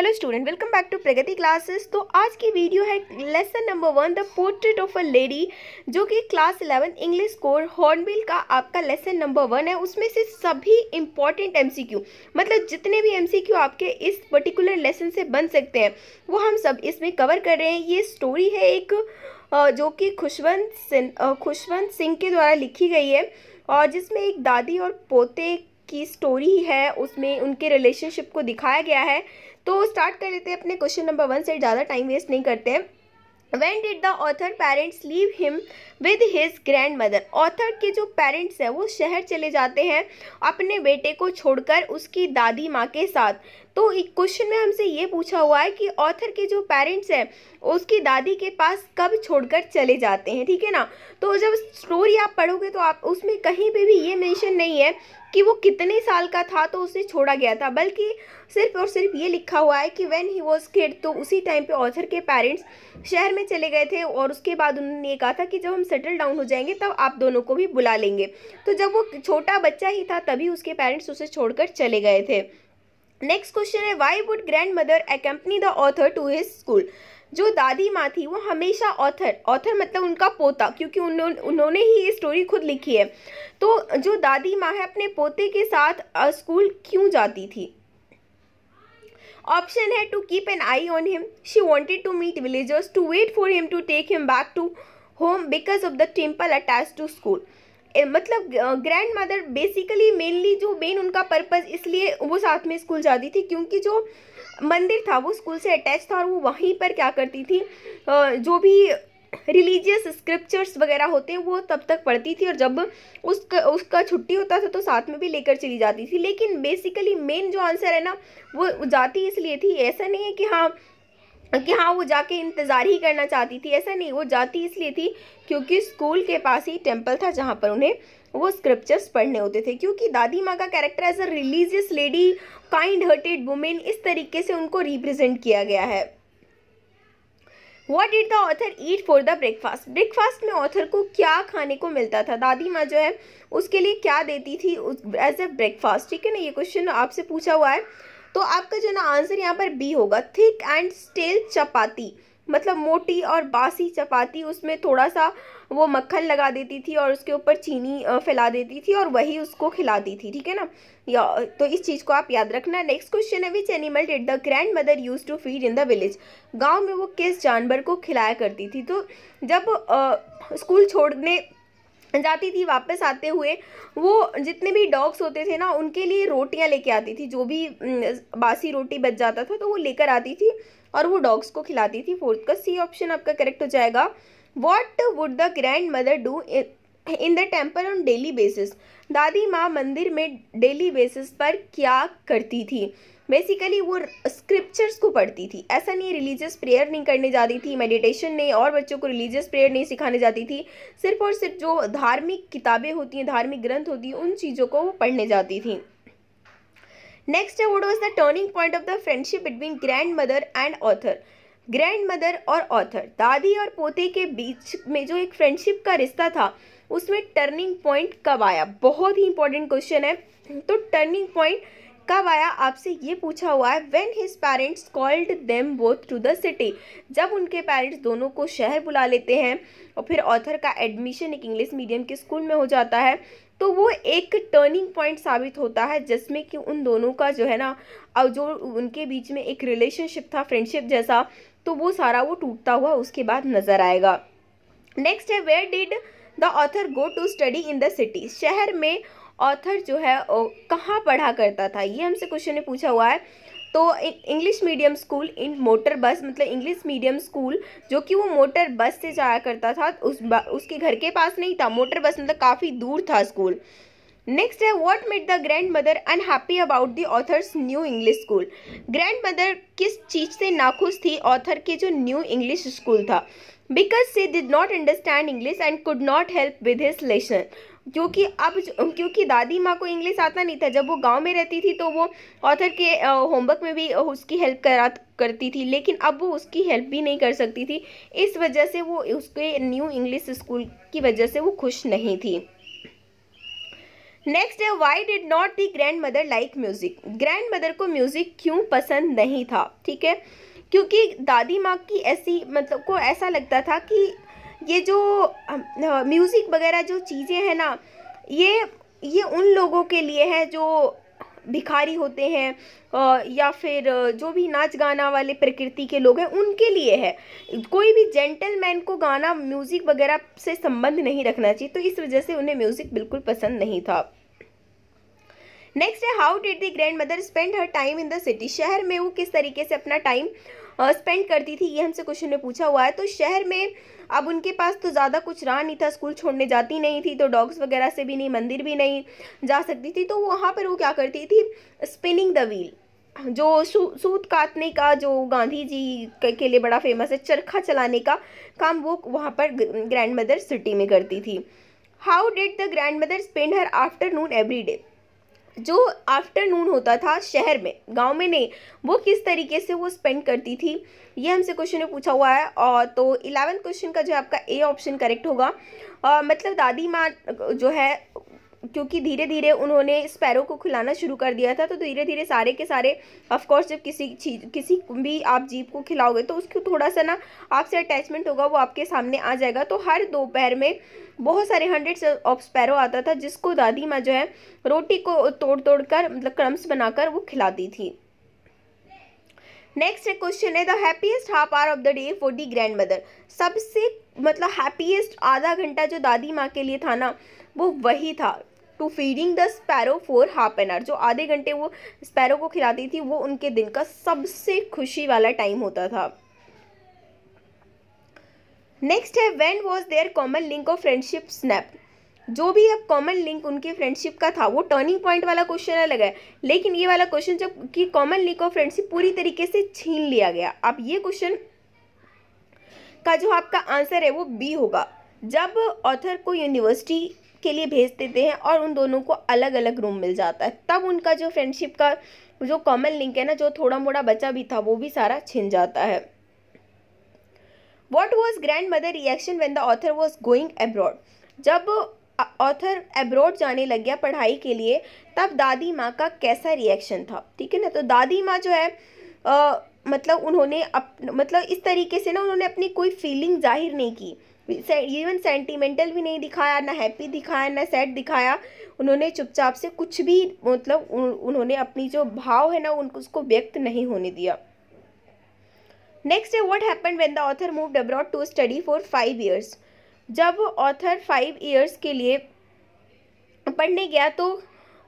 hello student welcome back to Pragati classes तो आज की वीडियो है lesson number one the portrait of a lady जो कि class eleven English core Hornbill का आपका लेसन नंबर वन है उसमें से सभी इंपॉर्टेंट एमसीक्यू मतलब जितने भी एमसीक्यू आपके इस पर्टिकुलर लेसन से बन सकते हैं वो हम सब इसमें कवर कर रहे हैं ये स्टोरी है एक जो कि खुशवंत सिंह खुशवंत सिंह के द्वारा लिखी गई है और जिसमें एक दादी और पोते की स्टोरी है उसमें उनके रिलेशनशिप को दिखाया गया है तो स्टार्ट कर लेते हैं अपने क्वेश्चन नंबर वन से ज़्यादा टाइम वेस्ट नहीं करते हैं when did the author parents leave him with his grandmother author के जो पेरेंट्स हैं वो शहर चले जाते हैं अपने बेटे को छोड़कर उसकी दादी माँ के साथ तो क्वेश्चन में हमसे ये पूछा हुआ है कि ऑथर के जो पेरेंट्स हैं उसकी दादी के पास कब छोड़कर चले जाते हैं ठीक है ना तो जब स्टोरी आप पढ़ोगे तो आप उसमें कहीं पे भी ये मेंशन नहीं है कि वो कितने साल का था तो उसे छोड़ा गया था बल्कि सिर्फ और सिर्फ ये लिखा हुआ है कि व्हेन ही वाज किड तो उसी टाइम पे ऑथर के पेरेंट्स शहर में चले गए थे और उसके बाद उन्होंने ये कहा था कि जब हम सेटल डाउन हो जाएंगे तब आप दोनों को भी बुला लेंगे तो जब वो छोटा बच्चा ही था तभी उसके पेरेंट्स उसे छोड़कर चले गए थे नेक्स्ट क्वेश्चन है why would grandmother accompany the author to his school जो दादी माँ थी वो हमेशा ऑथर ऑथर मतलब उनका पोता क्योंकि उन्होंने उन्होंने ही ये स्टोरी खुद लिखी है तो जो दादी माँ है अपने पोते के साथ स्कूल क्यों जाती थी ऑप्शन है to keep an eye on him she wanted to meet villagers to wait for him to take him back to home because of the temple attach to school मतलब ग्रैंड मदर बेसिकली मेनली जो main उनका purpose इसलिए वो साथ में school जाती थी क्योंकि जो मंदिर था वो स्कूल से अटैच था और वो वहीं पर क्या करती थी जो भी रिलीजियस स्क्रिप्चर्स वगैरह होते हैं वो तब तक पढ़ती थी और जब उसका उसका छुट्टी होता था तो साथ में भी लेकर चली जाती थी लेकिन बेसिकली मेन जो आंसर है ना वो जाती इसलिए थी ऐसा नहीं है कि हाँ कि हाँ वो जाके इंतज़ार ही करना चाहती थी ऐसा नहीं वो जाती इसलिए थी क्योंकि स्कूल के पास ही टेम्पल था जहाँ पर उन्हें वो स्क्रिप्चर्स पढ़ने होते थे क्योंकि दादी माँ का character as a religious lady kind hearted women इस तरीके से उनको रिप्रेजेंट किया गया है what did the author eat for the breakfast breakfast में ऑथर को क्या खाने को मिलता था दादी माँ जो है उसके लिए क्या देती थी एज अ ब्रेकफास्ट ठीक है ना ये क्वेश्चन आपसे पूछा हुआ है तो आपका जो ना आंसर यहाँ पर बी होगा थिक एंड स्टेल चपाती मतलब मोटी और बासी चपाती उसमें थोड़ा सा वो मक्खन लगा देती थी और उसके ऊपर चीनी फैला देती थी और वही उसको खिलाती थी ठीक है ना या तो इस चीज़ को आप याद रखना नेक्स्ट क्वेश्चन है which animal did the grand grandmother use to feed in the village गांव में वो किस जानवर को खिलाया करती थी तो जब आ, स्कूल छोड़ने जाती थी वापस आते हुए वो जितने भी डॉग्स होते थे ना उनके लिए रोटियां लेके आती थी जो भी बासी रोटी बच जाता था तो वो लेकर आती थी और वो डॉग्स को खिलाती थी फोर्थ का सी ऑप्शन आपका करेक्ट हो जाएगा what would the grand mother do in the temple on daily basis दादी माँ मंदिर में डेली बेसिस पर क्या करती थी बेसिकली वो स्क्रिप्चर्स को पढ़ती थी ऐसा नहीं रिलीजियस प्रेयर नहीं करने जाती थी मेडिटेशन नहीं और बच्चों को रिलीजियस प्रेयर नहीं सिखाने जाती थी सिर्फ और सिर्फ जो धार्मिक किताबें होती हैं धार्मिक ग्रंथ होती हैं उन चीज़ों को वो पढ़ने जाती थी नेक्स्ट है what was the turning point of the friendship between grandmother and author grandmother और ऑथर दादी और पोते के बीच में जो एक फ्रेंडशिप का रिश्ता था उसमें टर्निंग पॉइंट कब आया बहुत ही इंपॉर्टेंट क्वेश्चन है तो टर्निंग पॉइंट कब आया आपसे ये पूछा हुआ है when his parents called them both to the city जब उनके पेरेंट्स दोनों को शहर बुला लेते हैं और फिर ऑथर का एडमिशन एक इंग्लिश मीडियम के स्कूल में हो जाता है तो वो एक टर्निंग पॉइंट साबित होता है जिसमें कि उन दोनों का जो है ना और जो उनके बीच में एक रिलेशनशिप था फ्रेंडशिप जैसा तो वो सारा वो टूटता हुआ उसके बाद नज़र आएगा नेक्स्ट है where did the author go to study in the city शहर में ऑथर जो है कहाँ पढ़ा करता था ये हमसे क्वेश्चन ने पूछा हुआ है तो English medium school in motor bus मतलब इंग्लिश मीडियम स्कूल जो कि वो मोटर बस से जाया करता था उस उसके घर के पास नहीं था मोटर बस मतलब काफ़ी दूर था स्कूल नेक्स्ट है what made the grand mother unhappy about the author's new English school grand mother किस चीज़ से नाखुश थी ऑथर के जो न्यू इंग्लिश स्कूल था because she did not understand English and could not help with his lesson क्योंकि अब क्योंकि दादी माँ को इंग्लिश आता नहीं था जब वो गांव में रहती थी तो वो ऑथर के होमवर्क में भी उसकी हेल्प करा करती थी लेकिन अब वो उसकी हेल्प भी नहीं कर सकती थी इस वजह से वो उसके न्यू इंग्लिश स्कूल की वजह से वो खुश नहीं थी नेक्स्ट है why did not the grand mother like music grand mother को म्यूज़िक क्यों पसंद नहीं था ठीक है क्योंकि दादी माँ की ऐसी मतलब को ऐसा लगता था कि ये जो म्यूज़िक वगैरह जो चीज़ें हैं ना ये ये उन लोगों के लिए है जो भिखारी होते हैं या फिर जो भी नाच गाना वाले प्रकृति के लोग हैं उनके लिए है कोई भी जेंटलमैन को गाना म्यूज़िक वगैरह से संबंध नहीं रखना चाहिए तो इस वजह से उन्हें म्यूज़िक बिल्कुल पसंद नहीं था नेक्स्ट है how did the grand mother spend her time in the city शहर में वो किस तरीके से अपना टाइम स्पेंड करती थी ये हमसे क्वेश्चन में पूछा हुआ है तो शहर में अब उनके पास तो ज़्यादा कुछ रहा नहीं था स्कूल छोड़ने जाती नहीं थी तो डॉग्स वगैरह से भी नहीं मंदिर भी नहीं जा सकती थी तो वहाँ पर वो क्या करती थी स्पिनिंग द व्हील जो सूत काटने का जो गांधी जी के लिए बड़ा फेमस है चरखा चलाने का काम वो वहाँ पर ग्रैंड मदर सिटी में करती थी how did the grand mother spend her afternoon every day जो आफ्टरनून होता था शहर में गांव में नहीं वो किस तरीके से वो स्पेंड करती थी ये हमसे क्वेश्चन में पूछा हुआ है और तो इलेवेंथ क्वेश्चन का जो है आपका ए ऑप्शन करेक्ट होगा और मतलब दादी माँ जो है क्योंकि धीरे धीरे उन्होंने स्पैरो को खिलाना शुरू कर दिया था तो धीरे धीरे सारे के सारे ऑफकोर्स जब किसी चीज किसी भी आप जीप को खिलाओगे तो उसको थोड़ा सा ना आपसे अटैचमेंट होगा वो आपके सामने आ जाएगा तो हर दोपहर में बहुत सारे हंड्रेड्स ऑफ स्पैरो आता था जिसको दादी माँ जो है रोटी को तोड़ तोड़ कर मतलब क्रम्स बनाकर वो खिलाती थी नेक्स्ट क्वेश्चन है the happiest half hour of the day for the grand mother सबसे मतलब हैप्पीएस्ट आधा घंटा जो दादी माँ के लिए था ना वो वही था to feeding the sparrow for half an hour जो आधे घंटे वो स्पैरो को खिलाती थी वो उनके दिन का सबसे खुशी वाला टाइम होता था नेक्स्ट है when was there common link of friendship snap जो भी अब कॉमन लिंक उनके फ्रेंडशिप का था वो टर्निंग पॉइंट वाला क्वेश्चन अलग है लेकिन ये वाला क्वेश्चन जब कि कॉमन लिंक ऑफ फ्रेंडशिप पूरी तरीके से छीन लिया गया अब ये क्वेश्चन का जो आपका आंसर है वो बी होगा जब ऑथर को यूनिवर्सिटी के लिए भेज देते हैं और उन दोनों को अलग अलग रूम मिल जाता है तब उनका जो फ्रेंडशिप का जो कॉमन लिंक है ना जो थोड़ा मोड़ा बचा भी था वो भी सारा छिन जाता है what was grand mother reaction when the author was going abroad जब ऑथर एब्रॉड जाने लग गया पढ़ाई के लिए तब दादी माँ का कैसा रिएक्शन था ठीक है ना तो दादी माँ जो है आ, मतलब उन्होंने अप मतलब इस तरीके से ना उन्होंने अपनी कोई फीलिंग जाहिर नहीं की इवन सेंटिमेंटल भी नहीं दिखाया ना हैप्पी दिखाया ना सैड दिखाया उन्होंने चुपचाप से कुछ भी मतलब उन्होंने अपनी जो भाव है ना उनको उसको व्यक्त नहीं होने दिया नेक्स्ट है what happen when the author move abroad to study for five years जब ऑथर फाइव ईयर्स के लिए पढ़ने गया तो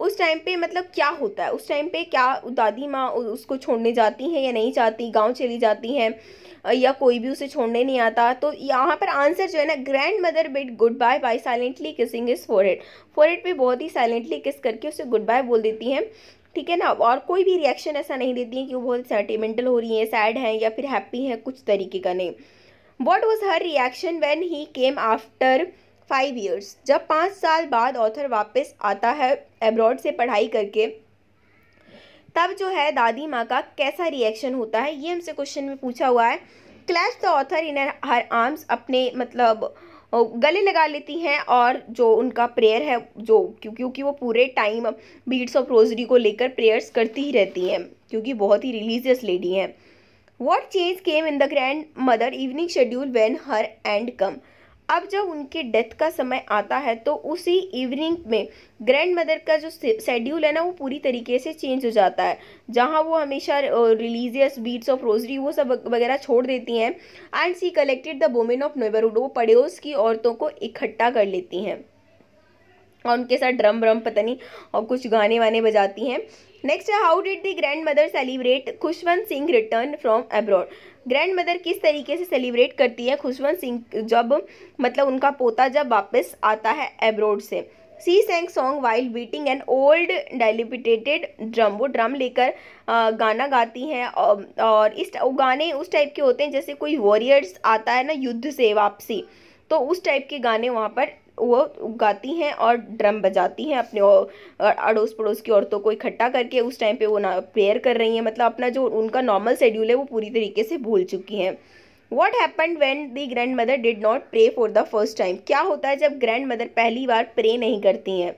उस टाइम पे मतलब क्या होता है उस टाइम पे क्या दादी माँ उसको छोड़ने जाती हैं या नहीं जाती गांव चली जाती हैं या कोई भी उसे छोड़ने नहीं आता तो यहाँ पर आंसर जो है ना grand mother bid good bye bye silently kissing his forehead forehead बहुत ही साइलेंटली किस करके उसे गुड बाय बोल देती हैं ठीक है ना और कोई भी रिएक्शन ऐसा नहीं देती है कि वो बहुत सेंटिमेंटल हो रही हैं सैड हैं या फिर हैप्पी हैं कुछ तरीके का नहीं what was her reaction when he came after five years जब पाँच साल बाद ऑथर वापस आता है एब्रॉड से पढ़ाई करके तब जो है दादी माँ का कैसा रिएक्शन होता है ये हमसे क्वेश्चन में पूछा हुआ है clasped the author in her arms अपने मतलब गले लगा लेती हैं और जो उनका प्रेयर है जो क्योंकि वो पूरे टाइम बीट्स ऑफ रोजरी को लेकर प्रेयर्स करती ही रहती हैं क्योंकि बहुत ही रिलीजियस लेडी हैं what change came in the grand mother evening schedule when her end come अब जब उनकी डेथ का समय आता है तो उसी इवनिंग में ग्रैंड मदर का जो शेड्यूल है ना वो पूरी तरीके से चेंज हो जाता है जहाँ वो हमेशा रिलीजियस बीट्स ऑफ रोजरी वो सब वगैरह छोड़ देती हैं and she collected the women of neighbourhood वो पड़ोस की औरतों को इकट्ठा कर लेती हैं और उनके साथ ड्रम व्रम पता नहीं और कुछ गाने वाने बजाती हैं नेक्स्ट है how did the grand mother celebrate Khushwant Singh return from abroad grand mother किस तरीके से सेलिब्रेट करती है खुशवंत सिंह जब मतलब उनका पोता जब वापस आता है एब्रॉड से she sang song while beating and old dilapidated drum वो ड्रम लेकर गाना गाती हैं और इस गाने उस टाइप के होते हैं जैसे कोई वॉरियर्स आता है ना युद्ध से वापसी तो उस टाइप के गाने वहाँ पर वो गाती हैं और ड्रम बजाती हैं अपने अड़ोस पड़ोस की औरतों को इकट्ठा करके उस टाइम पे वो ना प्रेयर कर रही हैं मतलब अपना जो उनका नॉर्मल शेड्यूल है वो पूरी तरीके से भूल चुकी हैं what happen when the grand mother did not pray for the first time क्या होता है जब ग्रैंड मदर पहली बार प्रे नहीं करती हैं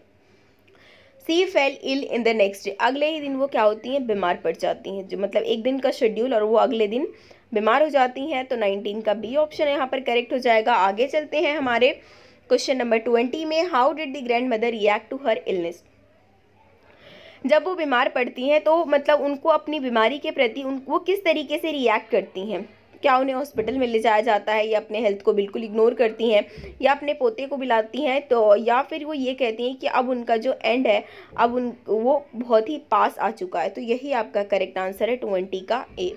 she fell ill in the next day अगले ही दिन वो क्या होती हैं बीमार पड़ जाती हैं जो मतलब एक दिन का शेड्यूल और वो अगले दिन बीमार हो जाती हैं तो नाइनटीन का बी ऑप्शन यहाँ पर करेक्ट हो जाएगा आगे चलते हैं हमारे क्वेश्चन नंबर ट्वेंटी में how did the grand mother react to her illness जब वो बीमार पड़ती हैं तो मतलब उनको अपनी बीमारी के प्रति उन वो किस तरीके से रिएक्ट करती हैं क्या उन्हें हॉस्पिटल में ले जाया जाता है या अपने हेल्थ को बिल्कुल इग्नोर करती हैं या अपने पोते को बुलाती हैं तो या फिर वो ये कहती हैं कि अब उनका जो एंड है अब उन वो बहुत ही पास आ चुका है तो यही आपका करेक्ट आंसर है ट्वेंटी का ए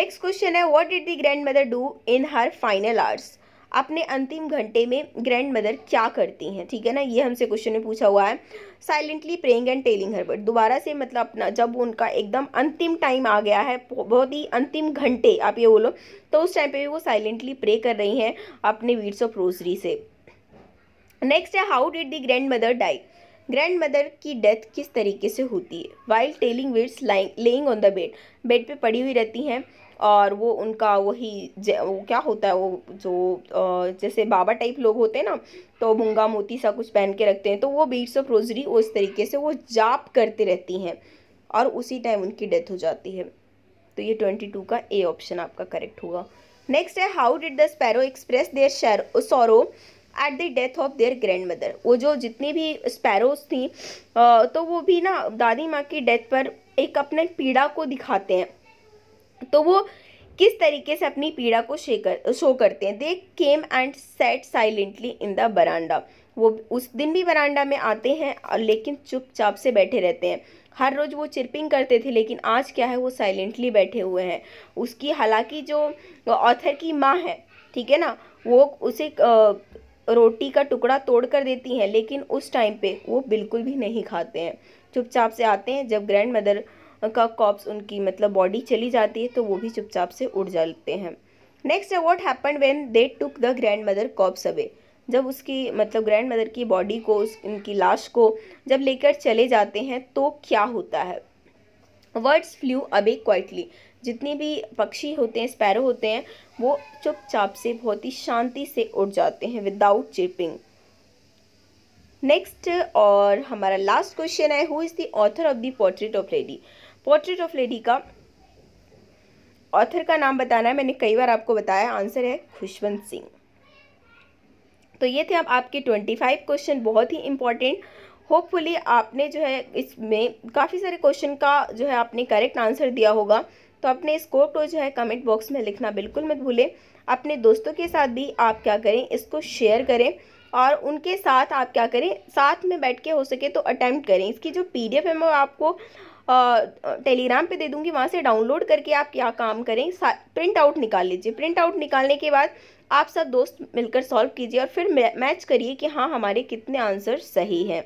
नेक्स्ट क्वेश्चन है what did the grand mother do in her final hours अपने अंतिम घंटे में ग्रैंड मदर क्या करती हैं ठीक है ना ये हमसे क्वेश्चन में पूछा हुआ है silently praying and telling her beads दोबारा से मतलब अपना जब उनका एकदम अंतिम टाइम आ गया है बहुत ही अंतिम घंटे आप ये बोलो तो उस टाइम पे भी वो साइलेंटली प्रे कर रही हैं अपने वीड्स ऑफ रोजरी से नेक्स्ट है how did the grand mother die grand mother की डेथ किस तरीके से होती है while telling beads lying laying on the bed bed पे पड़ी हुई रहती हैं और वो उनका वही वो क्या होता है वो जो जैसे बाबा टाइप लोग होते हैं ना तो मुंगा मोती सा कुछ पहन के रखते हैं तो वो बीट्स ऑफ रोजरी उस तरीके से वो जाप करती रहती हैं और उसी टाइम उनकी डेथ हो जाती है तो ये ट्वेंटी टू का ए ऑप्शन आपका करेक्ट होगा नेक्स्ट है how did the sparrow express their sheer sorrow at the death of their grand mother वो जो जितनी भी स्पैरोज थी तो वो भी ना दादी माँ की डेथ पर एक अपने पीड़ा को दिखाते हैं तो वो किस तरीके से अपनी पीड़ा को शेकर शो करते हैं they came and sat silently in the verandah वो उस दिन भी बरांडा में आते हैं और लेकिन चुपचाप से बैठे रहते हैं हर रोज़ वो चिरपिंग करते थे लेकिन आज क्या है वो साइलेंटली बैठे हुए हैं उसकी हालांकि जो ऑथर की माँ है ठीक है ना वो उसे रोटी का टुकड़ा तोड़ कर देती हैं लेकिन उस टाइम पे वो बिल्कुल भी नहीं खाते हैं चुपचाप से आते हैं जब ग्रैंड मदर का कॉप्स उनकी मतलब बॉडी चली जाती है तो वो भी चुपचाप से उड़ जाते हैं नेक्स्ट है what happen when they took the grand mother corpse away जब उसकी मतलब ग्रैंड मदर की बॉडी को उस उनकी लाश को जब लेकर चले जाते हैं तो क्या होता है वर्ड्स फ्लू अबे क्वाइटली जितने भी पक्षी होते हैं स्पैरो होते हैं वो चुपचाप से बहुत ही शांति से उड़ जाते हैं विदाउट चिपिंग नेक्स्ट और हमारा लास्ट क्वेश्चन है who is the author of the portrait of lady portrait of lady का ऑथर का नाम बताना है मैंने कई बार आपको बताया आंसर है खुशवंत सिंह तो ये थे अब आपके ट्वेंटी फाइव क्वेश्चन बहुत ही इंपॉर्टेंट होपफुली आपने जो है इसमें काफ़ी सारे क्वेश्चन का जो है आपने करेक्ट आंसर दिया होगा तो अपने स्कोर को जो है कमेंट बॉक्स में लिखना बिल्कुल मत भूलें अपने दोस्तों के साथ भी आप क्या करें इसको शेयर करें और उनके साथ आप क्या करें साथ में बैठ के हो सके तो अटैम्प्ट करें इसकी जो पीडीएफ है मैं आपको टेलीग्राम पे दे दूंगी वहाँ से डाउनलोड करके आप क्या काम करें प्रिंट आउट निकाल लीजिए प्रिंट आउट निकालने के बाद आप सब दोस्त मिलकर सॉल्व कीजिए और फिर मैच करिए कि हाँ हमारे कितने आंसर सही हैं